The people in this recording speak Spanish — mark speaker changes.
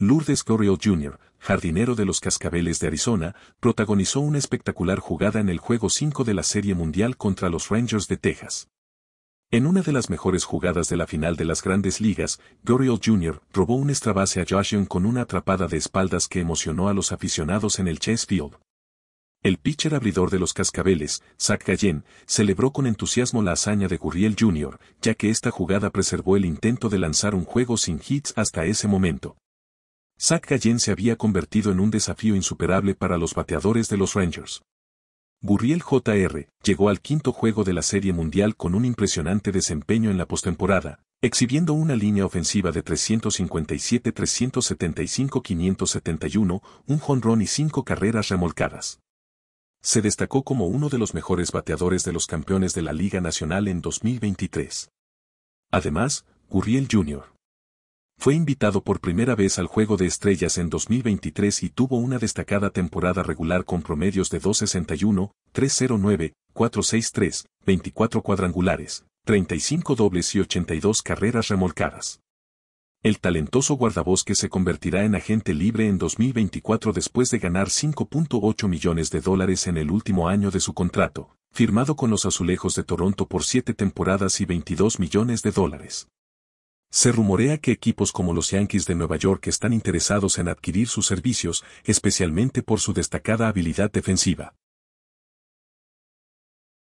Speaker 1: Lourdes Gurriel Jr., jardinero de los Cascabeles de Arizona, protagonizó una espectacular jugada en el Juego 5 de la Serie Mundial contra los Rangers de Texas. En una de las mejores jugadas de la final de las grandes ligas, Goriel Jr. robó un extrabase a Josh con una atrapada de espaldas que emocionó a los aficionados en el Chess Field. El pitcher abridor de los cascabeles, Zach Gallen, celebró con entusiasmo la hazaña de Gurriel Jr., ya que esta jugada preservó el intento de lanzar un juego sin hits hasta ese momento. Zach Gallen se había convertido en un desafío insuperable para los bateadores de los Rangers. Gurriel Jr. llegó al quinto juego de la Serie Mundial con un impresionante desempeño en la postemporada, exhibiendo una línea ofensiva de 357, 375, 571, un jonrón y cinco carreras remolcadas. Se destacó como uno de los mejores bateadores de los campeones de la Liga Nacional en 2023. Además, Gurriel Jr. Fue invitado por primera vez al Juego de Estrellas en 2023 y tuvo una destacada temporada regular con promedios de 261, 309, 463, 24 cuadrangulares, 35 dobles y 82 carreras remolcadas. El talentoso guardabosque se convertirá en agente libre en 2024 después de ganar 5.8 millones de dólares en el último año de su contrato, firmado con los Azulejos de Toronto por 7 temporadas y 22 millones de dólares. Se rumorea que equipos como los Yankees de Nueva York están interesados en adquirir sus servicios, especialmente por su destacada habilidad defensiva.